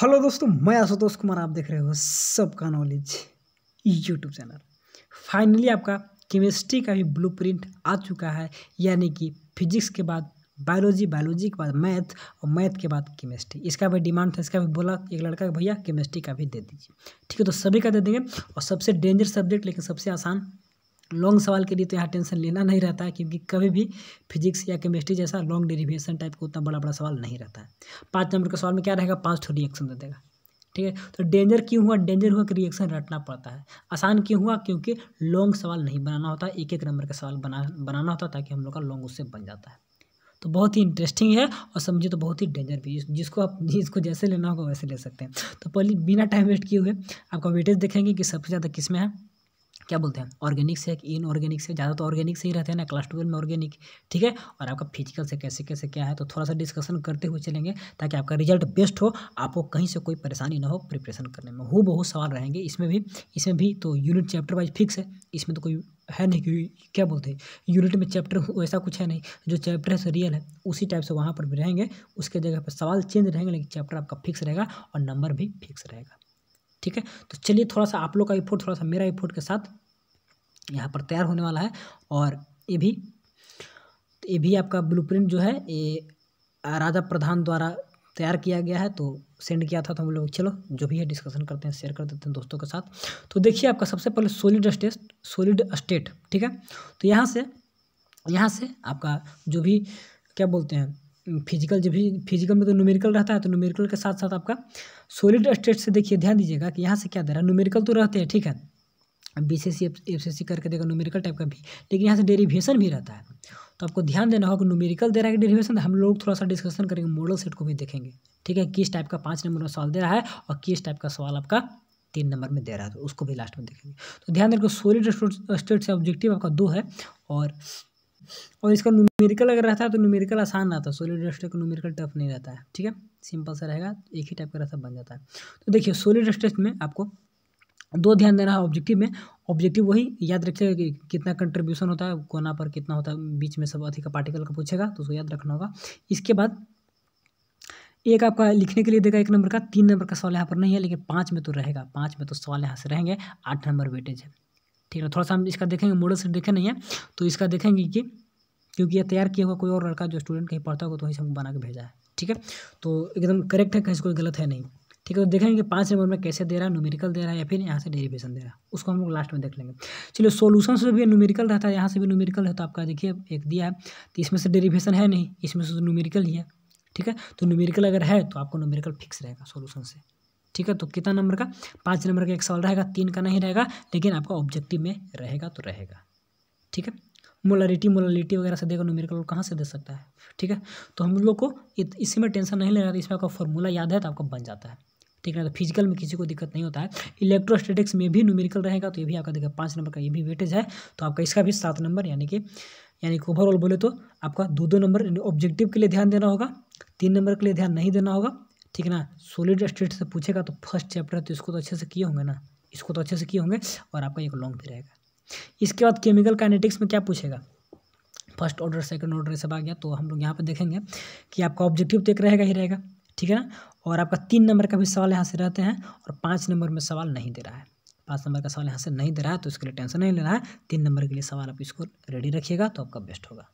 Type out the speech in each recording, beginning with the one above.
hello दोस्तों मैं आशुतोष कुमार आप देख रहे हो सबका नॉलेज यूट्यूब चैनल फाइनली आपका केमिस्ट्री का भी ब्लूप्रिंट आ चुका है यानी कि फिजिक्स के बाद बायोलॉजी बायोलॉजी के बाद मैथ और मैथ के बाद केमिस्ट्री इसका भी डिमांड था इसका भी बोला एक लड़का भैया केमिस्ट्री का भी दे दीजिए ठीक है तो सभी का दे देंगे और सबसे डेंजर सब्जेक्ट लेकिन सबसे आसान लॉन्ग सवाल के लिए तो यहाँ टेंशन लेना नहीं रहता है क्योंकि कभी भी फिजिक्स या केमिस्ट्री जैसा लॉन्ग डेरिवेशन टाइप का उतना बड़ा बड़ा सवाल नहीं रहता है पाँच नंबर के सवाल में क्या रहेगा पाँच ठो रिएक्शन दे देगा ठीक है तो डेंजर क्यों हुआ डेंजर हुआ कि रिएक्शन रटना पड़ता है आसान क्यों हुआ क्योंकि लॉन्ग सवाल नहीं बनाना होता एक एक नंबर का सवाल बना बनाना होता ताकि हम लोग का लॉन्ग उससे बन जाता है तो बहुत ही इंटरेस्टिंग है और समझिए तो बहुत ही डेंजर भी जिसको आप जिसको जैसे लेना होगा वैसे ले सकते हैं तो पहले बिना टाइम वेस्ट किए हुए आपका वेटेज देखेंगे कि सबसे ज़्यादा किस में है क्या बोलते हैं ऑर्गेनिक से इन ऑर्गेनिक से ज़्यादा तो ऑर्गेनिक से ही रहते हैं ना क्लास ट्वेल्व में ऑर्गेनिक ठीक है और आपका फिजिकल से कैसे कैसे क्या है तो थोड़ा सा डिस्कशन करते हुए चलेंगे ताकि आपका रिजल्ट बेस्ट हो आपको कहीं से कोई परेशानी ना हो प्रिपरेशन करने में हो बहुत सवाल रहेंगे इसमें भी इसमें भी तो यूनिट चैप्टर वाइज फिक्स है इसमें तो कोई है नहीं क्योंकि क्या बोलते हैं यूनिट में चैप्टर वैसा कुछ है नहीं जो चैप्टर है रियल है उसी टाइप से वहाँ पर भी रहेंगे उसके जगह पर सवाल चेंज रहेंगे लेकिन चैप्टर आपका फिक्स रहेगा और नंबर भी फिक्स रहेगा ठीक है तो चलिए थोड़ा सा आप लोग का एफोर्ट थोड़ा सा मेरा एफोर्ट के साथ यहाँ पर तैयार होने वाला है और ये भी ये भी आपका ब्लू जो है ये राजा प्रधान द्वारा तैयार किया गया है तो सेंड किया था तो हम लोग चलो जो भी है डिस्कशन करते हैं शेयर कर देते हैं दोस्तों के साथ तो देखिए आपका सबसे पहले सोलिड स्टेट सोलिड स्टेट ठीक है तो यहाँ से यहाँ से आपका जो भी क्या बोलते हैं फिजिकल जब भी फिजिकल में तो न्यूमेरिकल रहता है तो न्यूमेरिकल के साथ साथ आपका सॉलिड स्टेट से देखिए ध्यान दीजिएगा कि यहाँ से क्या दे रहा है न्यूमेरिकल तो रहते हैं ठीक है B C C F C सी करके देगा न्यूमेरिकल टाइप का भी लेकिन यहाँ से डेरिवेशन भी रहता है तो आपको ध्यान देना होगा कि न्यूमेरिकल दे रहा है कि डेरिवेशन हम लोग थोड़ा सा डिस्कशन करेंगे मॉडल सेट को भी देखेंगे ठीक है किस टाइप का पाँच नंबर में सवाल दे रहा है और किस टाइप का सवाल आपका तीन नंबर में दे रहा है तो उसको भी लास्ट में देखेंगे तो ध्यान देखो सोलिड स्टेट से ऑब्जेक्टिव आपका दो है और और इसका न्यूमेरिकल अगर रहता है तो न्यूमेरिकल आसान रहता है सोलिड स्ट्रक्चर का न्यूमेरिकल टफ नहीं रहता है ठीक है सिंपल सा रहेगा एक ही टाइप का रहता बन जाता है तो देखिए सोलिड स्ट्रक्चर में आपको दो ध्यान देना है ऑब्जेक्टिव में ऑब्जेक्टिव वही याद रखिएगा कि कितना कंट्रीब्यूशन होता है कोना पर कितना होता है बीच में सब अधिक पार्टिकल का पूछेगा तो उसको याद रखना होगा इसके बाद एक आपका लिखने के लिए देगा एक नंबर का तीन नंबर का सवाल यहाँ पर नहीं है लेकिन पाँच में तो रहेगा पाँच में तो सवाल यहाँ से रहेंगे आठ नंबर वेटेज है ठीक है थोड़ा सा हम इसका देखेंगे मॉडल से देखे नहीं है तो इसका देखेंगे कि क्योंकि ये तैयार किया हुआ कोई और लड़का जो स्टूडेंट कहीं पढ़ता होगा तो वहीं से हमको बना के भेजा है ठीक है तो एकदम करेक्ट है कहीं कोई गलत है नहीं ठीक है तो देखेंगे कि पाँच नंबर में कैसे दे रहा है न्यूमेरिकल दे रहा है या फिर यहाँ से डेरिवेशन दे रहा है उसको हम लोग लास्ट में देख लेंगे चलिए सोल्यूशन से भी न्यूमेरिकल रहता है यहाँ से भी न्यूमेरिकल है तो आपका देखिए एक दिया है तो इसमें से डेरिवेशन है नहीं इसमें से तो न्यूमेरिकल ही है ठीक है तो न्यूमेरिकल अगर है तो आपको न्यूमेरिकल फिक्स रहेगा सोल्यूशन से ठीक है तो कितना नंबर का पाँच नंबर का एक सवाल रहेगा तीन का नहीं रहेगा लेकिन आपका ऑब्जेक्टिव में रहेगा तो रहेगा ठीक है मोलारिटी मोलारिटी वगैरह से देगा न्यूमेरिकल कहाँ से दे सकता है ठीक है तो हम लोग को इसी में टेंशन नहीं लेना था तो इसमें आपका फॉर्मूला याद है तो आपका बन जाता है ठीक है तो फिजिकल में किसी को दिक्कत नहीं होता है इलेक्ट्रोस्टेटिक्स में भी न्यूमेरिकल रहेगा तो ये भी आपका देखा पाँच नंबर का ये भी वेटेज है तो आपका इसका भी सात नंबर यानी कि यानी कि ओवरऑल बोले तो आपका दो दो नंबर ऑब्जेक्टिव के लिए ध्यान देना होगा तीन नंबर के लिए ध्यान नहीं देना होगा ठीक है ना सोलिड स्टेट से पूछेगा तो फर्स्ट चैप्टर तो इसको तो अच्छे से किए होंगे ना इसको तो अच्छे से किए होंगे और आपका एक लॉन्ग भी रहेगा इसके बाद केमिकल काइनेटिक्स में क्या पूछेगा फर्स्ट ऑर्डर सेकंड ऑर्डर सब आ गया तो हम लोग यहाँ पर देखेंगे कि आपका ऑब्जेक्टिव तो एक रहेगा ही रहेगा ठीक है ना और आपका तीन नंबर का भी सवाल यहाँ से रहते हैं और पाँच नंबर में सवाल नहीं दे रहा है पाँच नंबर का सवाल यहाँ से नहीं दे रहा है तो इसके लिए टेंशन नहीं ले रहा है तीन नंबर के लिए सवाल आप इसको रेडी रखिएगा तो आपका बेस्ट होगा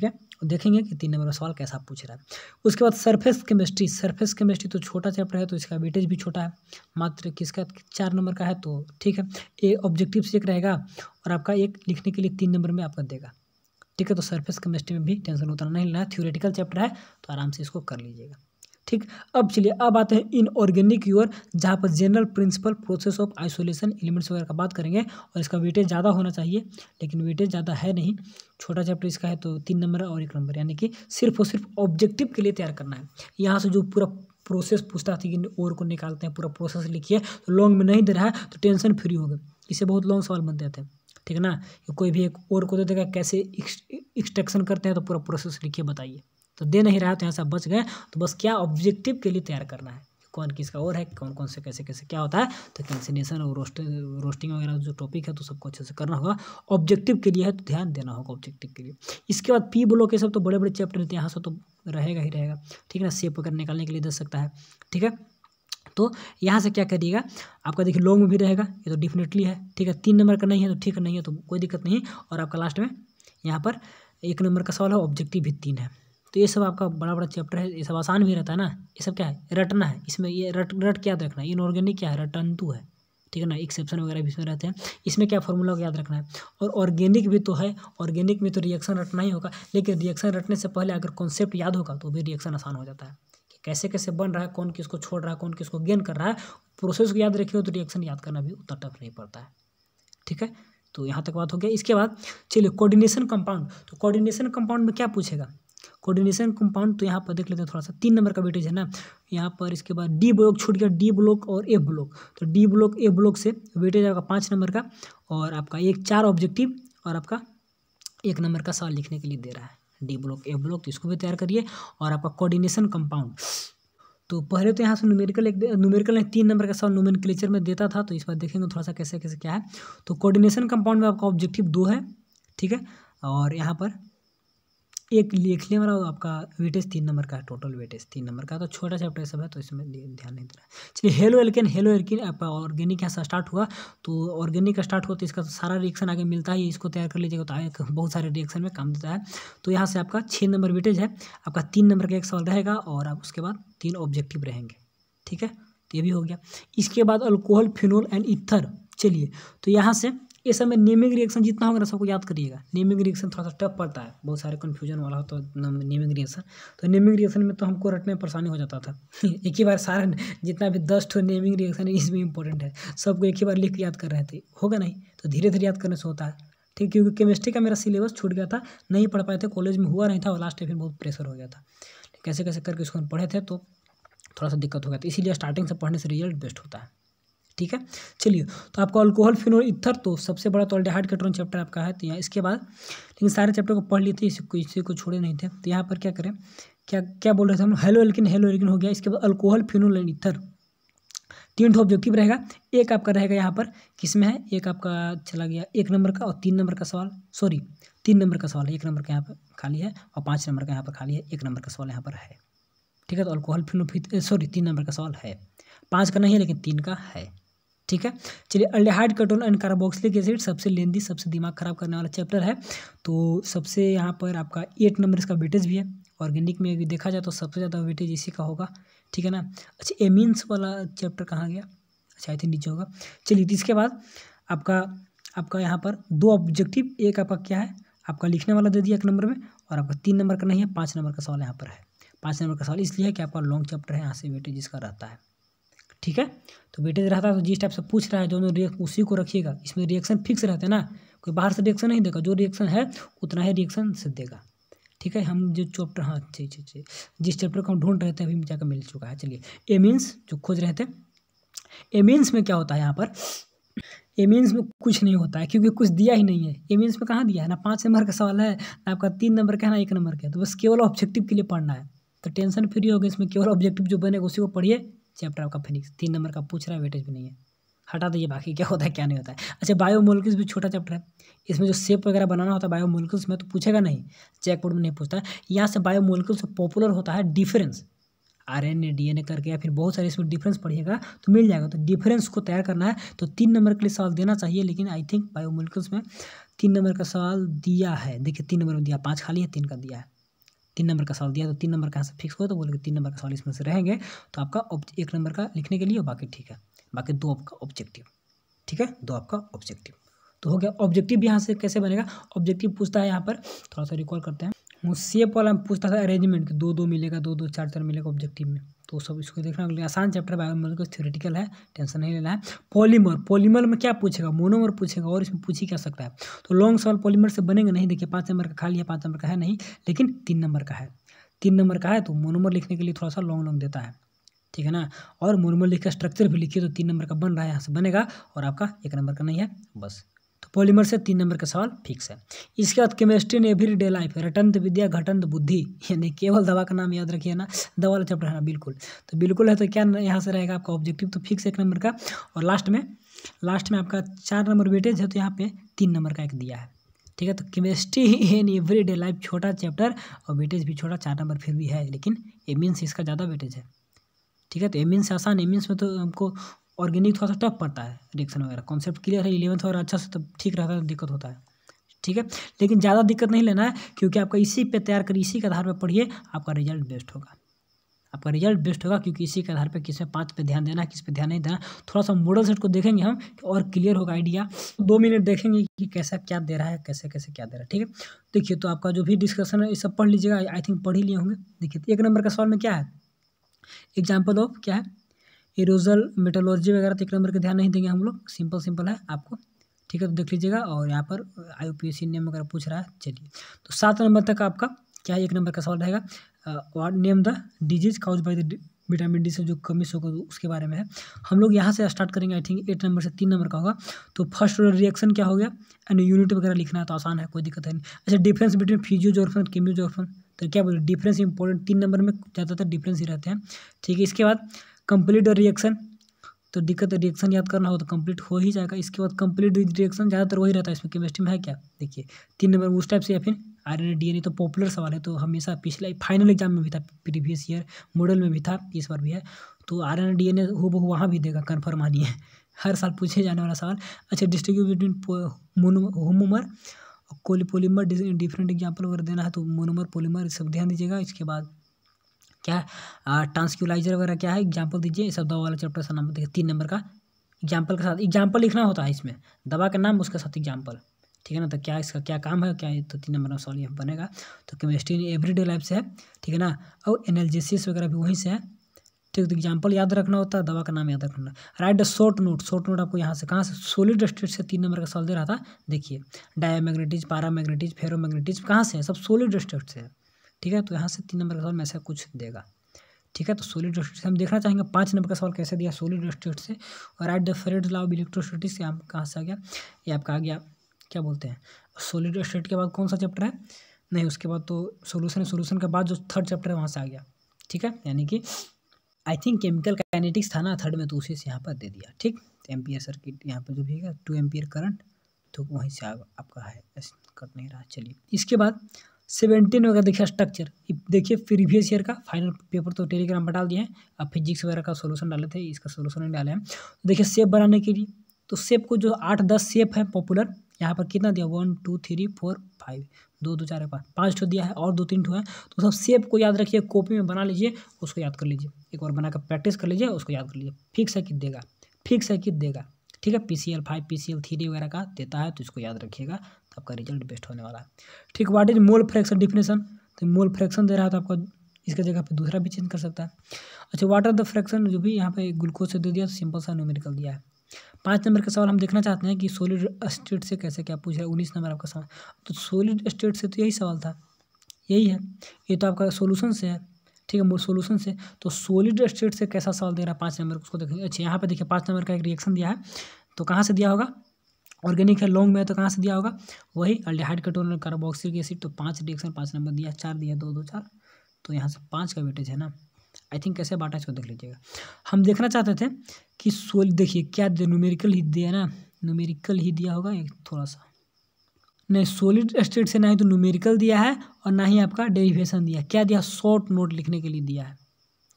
ठीक है देखेंगे कि तीन नंबर का सवाल कैसा पूछ रहा है उसके बाद सरफेस केमिस्ट्री सरफेस केमिस्ट्री तो छोटा चैप्टर है तो इसका वेटेज भी छोटा है मात्र किसका चार नंबर का है तो ठीक है ए ऑब्जेक्टिव से एक रहेगा और आपका एक लिखने के लिए तीन नंबर में आपका देगा ठीक है तो सरफेस केमिस्ट्री में भी टेंशन उतना नहीं लेना है थ्योरेटिकल चैप्टर है तो आराम से इसको कर लीजिएगा ठीक अब चलिए अब आते हैं इनऑर्गेनिक यूर जहाँ पर general principle process of isolation elements वगैरह का बात करेंगे और इसका वेटेज ज़्यादा होना चाहिए लेकिन वेटेज ज़्यादा है नहीं छोटा चैप्टर इसका है तो तीन नंबर और एक नंबर यानी कि सिर्फ और सिर्फ ऑब्जेक्टिव के लिए तैयार करना है यहाँ से जो पूरा प्रोसेस पूछता था कि ओर को निकालते हैं पूरा प्रोसेस लिखिए तो लॉन्ग में नहीं दे रहा है तो टेंशन फ्री होगा इसे बहुत लॉन्ग सवाल बन जाते हैं ठीक है ना कोई भी एक और को दे देगा कैसे एक्सट्रैक्शन करते हैं तो पूरा प्रोसेस लिखिए बताइए तो दे नहीं रहा है तो यहाँ से आप बच गए तो बस क्या ऑब्जेक्टिव के लिए तैयार करना है कौन किसका और है कौन कौन से कैसे कैसे क्या होता है तो कैंसिनेशन और रोस्ट रोस्टिंग वगैरह जो टॉपिक है तो सबको अच्छे से करना होगा ऑब्जेक्टिव के लिए है तो ध्यान देना होगा ऑब्जेक्टिव के लिए इसके बाद पी ब्लॉक ये सब तो बड़े बड़े चैप्टर रहते हैं यहाँ से तो रहेगा ही रहेगा ठीक है ना सेप वगैरह निकालने के लिए दे सकता है ठीक है तो यहाँ से क्या करिएगा आपका देखिए लॉन्ग में भी रहेगा ये तो डेफिनेटली है ठीक है तीन नंबर का नहीं है तो ठीक नहीं है तो कोई दिक्कत नहीं और आपका लास्ट में यहाँ पर एक नंबर का सवाल है ऑब्जेक्टिव भी तीन है तो ये सब आपका बड़ा बड़ा चैप्टर है ये सब आसान भी रहता है ना ये सब क्या है रटना है इसमें ये रट रट क्या रखना है इनऑर्गेनिक क्या है रटंतु है ठीक है ना एक्सेप्शन वगैरह भी इसमें रहते हैं इसमें क्या फॉर्मूला को याद रखना है और ऑर्गेनिक भी तो है ऑर्गेनिक में तो रिएक्शन रटना ही होगा लेकिन रिएक्शन रटने से पहले अगर कॉन्सेप्ट याद होगा तो भी रिएक्शन आसान हो जाता है कि कैसे कैसे बन रहा है कौन किसको छोड़ रहा है कौन किसको गेन कर रहा है प्रोसेस को याद रखिए तो रिएक्शन याद करना भी उतना टफ नहीं पड़ता है ठीक है तो यहाँ तक बात हो गया इसके बाद चलिए कोऑर्डिनेशन कंपाउंड तो कोऑर्डिनेशन कंपाउंड में क्या पूछेगा कोऑर्डिनेशन कंपाउंड तो यहाँ पर देख लेते हैं थोड़ा सा तीन नंबर का वेटेज है ना यहाँ पर इसके बाद डी ब्लॉक छूट गया डी ब्लॉक और ए ब्लॉक तो डी ब्लॉक ए ब्लॉक से वेटेज आपका पाँच नंबर का और आपका एक चार ऑब्जेक्टिव और आपका एक नंबर का सवाल लिखने के लिए दे रहा है डी ब्लॉक ए ब्लॉक तो इसको भी तैयार करिए और आपका कोऑर्डिनेशन कंपाउंड तो पहले तो यहाँ से न्यूमेरिकल एक न्यूमेरिकल ने तीन नंबर का सवाल नोमेनक्लेचर में देता था तो इस बार देखेंगे थोड़ा सा कैसे कैसे क्या है तो कोऑर्डिनेशन कंपाउंड में आपका ऑब्जेक्टिव दो है ठीक है और यहाँ पर एक लिख लें मेरा आपका वेटेज तीन नंबर का है टोटल वेटेज तीन नंबर का तो छोटा चैप्टर सब है तो इसमें ध्यान नहीं देना चलिए हेलो एल्केन हेलो एल्किन आपका ऑर्गेनिक यहाँ से स्टार्ट हुआ तो ऑर्गेनिक का स्टार्ट हुआ तो इसका तो सारा रिएक्शन आगे मिलता है इसको तैयार कर लीजिएगा तो आगे बहुत सारे रिएक्शन में काम देता है तो यहाँ से आपका छः नंबर वेटेज है आपका तीन नंबर का एक सवाल रहेगा और आप उसके बाद तीन ऑब्जेक्टिव रहेंगे ठीक है तो ये भी हो गया इसके बाद अल्कोहल फिनोल एंड इथर चलिए तो यहाँ से ये सब में नेमिंग रिएक्शन जितना होगा सबको याद करिएगा नेमिंग रिएक्शन थोड़ा सा टफ पड़ता है बहुत सारे कन्फ्यूजन वाला होता तो नेमिंग रिएक्शन तो नेमिंग रिएक्शन में तो हमको रटने में परेशानी हो जाता था एक ही बार सारा जितना भी दस ठो नेमिंग रिएक्शन है इसमें इंपॉर्टेंट है सबको एक ही बार लिख के याद कर रहे थे होगा नहीं तो धीरे धीरे याद करने से होता है ठीक क्योंकि केमिस्ट्री का मेरा सिलेबस छूट गया था नहीं पढ़ पाए थे कॉलेज में हुआ नहीं था और लास्ट टाइम फिर बहुत प्रेशर हो गया था कैसे कैसे करके उसको पढ़े थे तो थोड़ा सा दिक्कत हो गया था इसीलिए स्टार्टिंग से पढ़ने से रिजल्ट बेस्ट होता है ठीक है चलिए तो आपका अल्कोहल फिनोल इथर तो सबसे बड़ा तो अल्डेहाइड कैटोन चैप्टर आपका है तो यहाँ इसके बाद लेकिन सारे चैप्टर को पढ़ लिए थे इसी को इसी को छोड़े नहीं थे तो यहाँ पर क्या करें क्या क्या बोल रहे थे हम हेलो एल्किन हेलो एल्किन हो गया इसके बाद अल्कोहल फिनोल एंड इथर तीन ठो ऑब्जेक्टिव रहेगा एक आपका रहेगा यहाँ पर किस में है एक आपका चला गया एक नंबर का और तीन नंबर का सवाल सॉरी तीन नंबर का सवाल है एक नंबर का यहाँ पर खाली है और पाँच नंबर का यहाँ पर खाली है एक नंबर का सवाल यहाँ पर है ठीक है तो अल्कोहल फिनोल सॉरी तीन नंबर का सवाल है पाँच का नहीं है लेकिन तीन का है ठीक है चलिए aldehyde ketone and carboxylic acid सबसे लेंदी सबसे दिमाग खराब करने वाला चैप्टर है तो सबसे यहाँ पर आपका एट नंबर इसका वेटेज भी है ऑर्गेनिक में भी देखा जाए तो सबसे ज़्यादा वेटेज इसी का होगा ठीक है ना अच्छा एमिन्स वाला चैप्टर कहाँ गया अच्छा आई थिंक नीचे होगा चलिए तो इसके बाद आपका आपका यहाँ पर दो ऑब्जेक्टिव एक आपका क्या है आपका लिखने वाला दे दिया एक नंबर में और आपका तीन नंबर का नहीं है पाँच नंबर का सवाल यहाँ पर है पाँच नंबर का सवाल इसलिए है कि आपका लॉन्ग चैप्टर है यहाँ से वेटेज इसका रहता है ठीक है तो वेटेज रहता है तो जिस टाइप से पूछ रहा है दोनों रिएक्शन उसी को रखिएगा इसमें रिएक्शन फिक्स रहते हैं ना कोई बाहर से रिएक्शन नहीं देगा जो रिएक्शन है उतना ही रिएक्शन से देगा ठीक है हम जो चैप्टर हाँ ठीक ठीक ठीक जिस चैप्टर को हम ढूंढ रहे थे अभी जाकर मिल चुका है चलिए एमिन्स जो खोज रहे थे एमिन्स में क्या होता है यहाँ पर एमिन्स में कुछ नहीं होता है क्योंकि कुछ दिया ही नहीं है एमिन्स में कहाँ दिया है ना पाँच नंबर का सवाल है ना आपका तीन नंबर का है ना एक नंबर का है तो बस केवल ऑब्जेक्टिव के लिए पढ़ना है तो टेंशन फ्री गया इसमें केवल ऑब्जेक्टिव जो बनेगा उसी को पढ़िए चैप्टर आपका फिनिक्स तीन नंबर का पूछ रहा है वेटेज भी नहीं है हटा दीजिए बाकी क्या होता है क्या नहीं होता है अच्छा बायोमोलिकल्स भी छोटा चैप्टर है इसमें जो सेप वगैरह बनाना होता है बायोमोलिकल्स में तो पूछेगा नहीं चेकबोर्ड में नहीं पूछता यहाँ से बायोमोलिकल्स पॉपुलर होता है difference R N A D N A करके या फिर बहुत सारे इसमें डिफरेंस पढ़िएगा तो मिल जाएगा तो डिफरेंस को तैयार करना है तो तीन नंबर के लिए सवाल देना चाहिए लेकिन आई थिंक बायोमोलिकल्स में तीन नंबर का सवाल दिया है देखिए तीन नंबर में दिया पाँच खाली है तीन का दिया है तीन नंबर का सवाल दिया तो तीन नंबर का आंसर फिक्स हुआ तो बोले तीन नंबर का सवाल इसमें से रहेंगे तो आपका एक नंबर का लिखने के लिए बाकी ठीक है बाकी दो आपका ऑब्जेक्टिव ठीक है दो आपका ऑब्जेक्टिव तो हो गया ऑब्जेक्टिव यहाँ से कैसे बनेगा ऑब्जेक्टिव पूछता है यहाँ पर थोड़ा सा रिकॉल करते हैं मुझसे वाला पूछता था अरेंजमेंट दो दो मिलेगा दो दो चार चार मिलेगा ऑब्जेक्टिव में तो सब इसको देखना आसान चैप्टर बायोमेडिकल थ्योरेटिकल है टेंशन नहीं लेना है पॉलीमर पॉलीमर में क्या पूछेगा मोनोमर पूछेगा और इसमें पूछ ही क्या सकता है तो लॉन्ग सवाल पॉलीमर से बनेंगे नहीं देखिए पाँच नंबर का खाली है पाँच नंबर का है नहीं लेकिन तीन नंबर का है तीन नंबर का है तो मोनोमर लिखने के लिए थोड़ा सा लॉन्ग लॉन्ग देता है ठीक है ना और मोनोमर लिखकर स्ट्रक्चर भी लिखिए तो तीन नंबर का बन रहा है यहाँ से बनेगा और आपका एक नंबर का नहीं है बस तो पॉलीमर से तीन नंबर का सवाल फिक्स है इसके बाद केमिस्ट्री ने एवरी डे लाइफ रटंत विद्या घटंत बुद्धि यानी केवल दवा का नाम याद रखिए ना दवा वाला चैप्टर है ना बिल्कुल तो बिल्कुल है तो क्या यहाँ से रहेगा आपका ऑब्जेक्टिव तो फिक्स एक नंबर का और लास्ट में लास्ट में आपका चार नंबर वेटेज है तो यहाँ पे तीन नंबर का एक दिया है ठीक है तो chemistry in everyday life छोटा चैप्टर और वेटेज भी छोटा चार नंबर फिर भी है लेकिन एमिन्स इसका ज़्यादा वेटेज है ठीक है तो एमिन्स आसान एमिन्स में तो हमको ऑर्गेनिक थोड़ा सा टफ पड़ता है रिएक्शन वगैरह कॉन्सेप्ट क्लियर है इलेवंथ और अच्छा से तब ठीक रहता है दिक्कत होता है ठीक है लेकिन ज़्यादा दिक्कत नहीं लेना है क्योंकि आपका इसी पे तैयार कर इसी के आधार पर पढ़िए आपका रिजल्ट बेस्ट होगा आपका रिजल्ट बेस्ट होगा क्योंकि इसी के आधार पर किस में पाँच पे ध्यान देना है किस पे ध्यान नहीं देना थोड़ा सा मॉडल सेट को देखेंगे हम और क्लियर होगा आइडिया दो मिनट देखेंगे कि कैसा क्या दे रहा है कैसे कैसे क्या दे रहा है ठीक है देखिए तो आपका जो भी डिस्कशन है ये सब पढ़ लीजिएगा आई थिंक पढ़ ही लिए होंगे देखिए एक नंबर का सवाल में क्या है एग्जाम्पल ऑफ क्या है इरोजल मेटोलॉजी वगैरह तो एक नंबर का ध्यान नहीं देंगे हम लोग सिंपल सिंपल है आपको ठीक है तो देख लीजिएगा और यहाँ पर I P S C name वगैरह पूछ रहा है चलिए तो सात नंबर तक आपका क्या एक नंबर का सवाल रहेगा what name the disease caused by the vitamin D से जो कमी सो तो उसके बारे में है हम लोग यहाँ से स्टार्ट करेंगे आई थिंक एट नंबर से तीन नंबर का होगा तो फर्स्ट रिएक्शन क्या हो गया एंड यूनिट वगैरह लिखना है तो आसान है कोई दिक्कत है नहीं अच्छा डिफरेंस बिटवीन फिजियोजोर्फन और केम्योजोर्फन तो क्या बोले डिफरेंस इंपॉर्टेंट तीन नंबर में ज़्यादातर डिफरेंस ही रहते हैं ठीक है इसके बाद कंप्लीट रिएक्शन तो दिक्कत रिएक्शन याद करना हो तो कंप्लीट हो ही जाएगा इसके बाद कंप्लीट रिएक्शन ज़्यादातर वही रहता है इसमें केमिस्ट्री में है क्या देखिए तीन नंबर उस टाइप से या फिर आर एन डी तो पॉपुलर सवाल है तो हमेशा पिछले फाइनल एग्जाम में भी था प्रीवियस ईयर मॉडल में भी था इस बार भी है तो R N D N A हो बहु वहाँ भी देगा कन्फर्म आनी है हर साल पूछे जाने वाला सवाल अच्छा डिस्ट्रीब्यूट बिटवीन होमोमर और कोली पोलीमर डिफरेंट एग्जाम्पल अगर देना है तो मोनोमर पोलीमर सब ध्यान दीजिएगा इसके बाद क्या है ट्रांसक्यूलाइजर वगैरह क्या है एग्जाम्पल दीजिए सब दवा वाला चैप्टर सा नाम देखिए तीन नंबर का एग्जाम्पल के साथ एग्जाम्पल लिखना होता है इसमें दवा का नाम उसके साथ एग्जाम्पल ठीक है ना तो क्या इसका क्या काम है क्या तो तीन नंबर का सॉल्व यहाँ बनेगा तो केमिस्ट्री एवरीडे लाइफ से है ठीक है ना और एनालिसिस वगैरह भी वहीं से है ठीक तो एग्जाम्पल याद रखना होता है दवा का नाम याद रखना right the short note short note आपको यहाँ से कहाँ से सोलिड स्टेट से तीन नंबर का सॉल्व दे रहा था देखिए डायामैग्नेटिज पारामैग्नेटिज फेरोमैग्नेटिज कहाँ से है सब सोलिड स्टेट से है ठीक है तो यहाँ से तीन नंबर का सवाल में ऐसा कुछ देगा ठीक है तो सोलिड स्टेट से हम देखना चाहेंगे पाँच नंबर का सवाल कैसे दिया सोलिड स्टेट से और एट द फ्रेड लाव इलेक्ट्रोसिटी से हम कहाँ से आ गया ये आपका आ गया क्या बोलते हैं सोलिड स्टेट के बाद कौन सा चैप्टर है नहीं उसके बाद तो सोल्यूशन सोल्यूशन के बाद जो थर्ड चैप्टर है वहाँ से आ गया ठीक है यानी कि आई थिंक केमिकल काइनेटिक्स था ना थर्ड में तो उसी से यहाँ पर दे दिया ठीक तो एम्पियर सर्किट यहाँ पर जो भी है टू एर करंट तो वहीं से आपका है कट नहीं रहा चलिए इसके बाद सेवेंटीन वगैरह देखिए स्ट्रक्चर देखिए प्रीवियस ईयर का फाइनल पेपर तो टेलीग्राम पर डाल दिए हैं अब फिजिक्स वगैरह का सोल्यूशन डाले थे इसका सोल्यूशन नहीं डाले हैं तो देखिए सेप बनाने के लिए तो सेप को जो आठ दस सेप है पॉपुलर यहाँ पर कितना दिया one two three four five दो दो चार पाँच पाँच ठो दिया है और दो तीन ठो है तो सब सेप को याद रखिए कॉपी में बना लीजिए उसको याद कर लीजिए एक बार बनाकर प्रैक्टिस कर लीजिए उसको याद कर लीजिए फिक्स है कि देगा फिक्स है कि देगा ठीक है P C L five P C L three वगैरह का देता है तो इसको याद रखिएगा आपका रिजल्ट बेस्ट होने वाला है ठीक what is mole fraction definition तो मोल फ्रैक्शन दे रहा था तो आपको इसका जगह पे दूसरा भी चेंज कर सकता है अच्छा वाटर द फ्रैक्शन जो भी यहाँ पे ग्लूकोज से दे दिया सिंपल सा न्यूमेरिकल दिया है पाँच नंबर का सवाल हम देखना चाहते हैं कि सोलिड स्टेट से कैसे क्या पूछ रहा है उन्नीस नंबर आपका सवाल तो सोलिड स्टेट से तो यही सवाल था यही है ये तो आपका सोल्यूशन से है ठीक है सोल्यूशन से तो सोलिड स्टेट से कैसा सवाल दे रहा है पाँच नंबर उसको देखेंगे अच्छा यहाँ पर देखिए पाँच नंबर का एक रिएक्शन दिया है तो कहाँ से दिया होगा ऑर्गेनिक है लॉन्ग में तो कहाँ से दिया होगा वही अल्डेहाइड कटोन और एसिड तो पाँच रिएक्शन पाँच नंबर दिया चार दिया दो दो चार तो यहाँ से पाँच का वेटेज है ना आई थिंक कैसे बांटा इसको देख लीजिएगा हम देखना चाहते थे कि सोल देखिए क्या न्यूमेरिकल ही दिया ना न्यूमेरिकल ही दिया होगा एक थोड़ा सा नहीं सोलिड स्टेट से ना ही तो न्यूमेरिकल दिया है और ना ही आपका डेरिवेशन दिया क्या दिया शॉर्ट नोट लिखने के लिए दिया है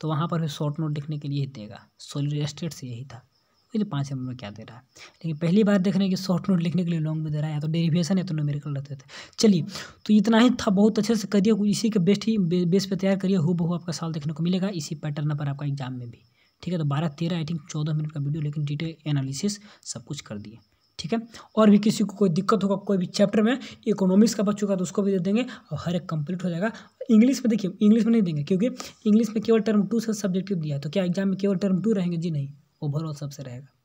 तो वहाँ पर भी शॉर्ट नोट लिखने के लिए ही देगा सोलिड स्टेट से यही था इसलिए तो पाँच एम में क्या दे रहा है लेकिन पहली बार देख रहे हैं कि शॉर्ट नोट लिखने के लिए लॉन्ग में दे रहा है या तो डेरिवेशन है तो नोमेरिकल रहते थे चलिए तो इतना ही था बहुत अच्छे से करिए इसी के बेस्ट ही बेस पर तैयार करिए हो बहु आपका साल देखने को मिलेगा इसी पैटर्न पर आपका एग्जाम में भी ठीक है तो बारह तेरह आई थिंक चौदह मिनट का वीडियो लेकिन डिटेल एनालिसिस सब कुछ कर दिए ठीक है और भी किसी को कोई दिक्कत होगा कोई भी चैप्टर में इकोनॉमिक्स का बच्चों का तो उसको भी दे देंगे और हर एक कंप्लीट हो जाएगा इंग्लिश में देखिए इंग्लिश में नहीं देंगे क्योंकि इंग्लिश में केवल टर्म टू से सब्जेक्टिव दिया है तो क्या एग्जाम में केवल टर्म टू रहेंगे जी नहीं ओवरऑल सबसे रहेगा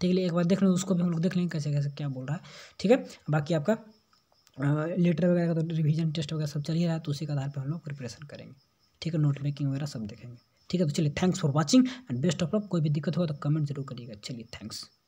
ठीक है एक बार देख लो उसको भी हम लोग देख लेंगे कैसे कैसे क्या बोल रहा है ठीक है बाकी आपका लेटर वगैरह का तो रिवीजन टेस्ट वगैरह सब चल ही रहा है तो उसी के आधार पर हम लोग प्रिपरेशन करेंगे ठीक है नोट मेकिंग वगैरह सब देखेंगे ठीक है तो चलिए thanks for watching and best of luck कोई भी दिक्कत होगा तो कमेंट जरूर करिएगा चलिए थैंक्स